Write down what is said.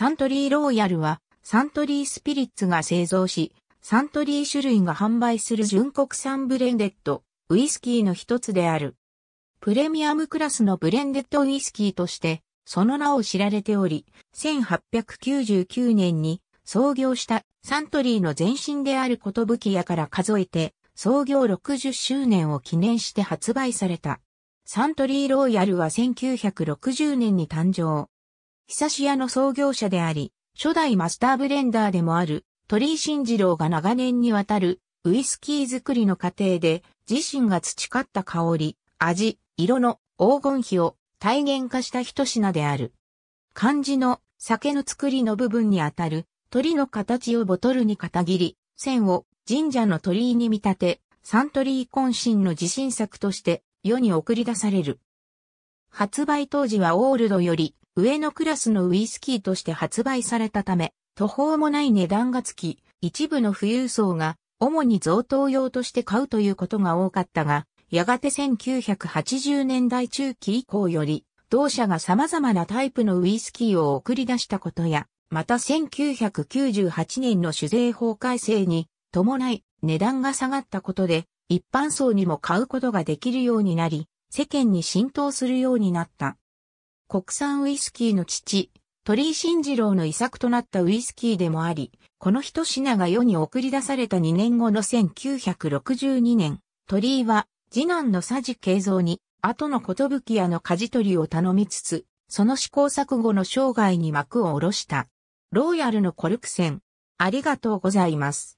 サントリーローヤルは、サントリースピリッツが製造し、サントリー種類が販売する純国産ブレンデッド、ウイスキーの一つである。プレミアムクラスのブレンデッドウイスキーとして、その名を知られており、1899年に創業したサントリーの前身であることぶきやから数えて、創業60周年を記念して発売された。サントリーローヤルは1960年に誕生。久し屋の創業者であり、初代マスターブレンダーでもある、鳥居慎次郎が長年にわたる、ウイスキー作りの過程で、自身が培った香り、味、色の黄金比を体現化した一品である。漢字の酒の作りの部分にあたる鳥の形をボトルに片切り、線を神社の鳥居に見立て、サントリー渾身の自信作として世に送り出される。発売当時はオールドより上のクラスのウイスキーとして発売されたため、途方もない値段がつき、一部の富裕層が主に贈答用として買うということが多かったが、やがて1980年代中期以降より、同社が様々なタイプのウイスキーを送り出したことや、また1998年の酒税法改正に伴い値段が下がったことで、一般層にも買うことができるようになり、世間に浸透するようになった。国産ウイスキーの父、鳥居慎次郎の遺作となったウイスキーでもあり、この一品が世に送り出された2年後の1962年、鳥居は次男の佐治慶三に、後のことぶき屋の舵取りを頼みつつ、その試行錯誤の生涯に幕を下ろした。ローヤルのコルク戦、ありがとうございます。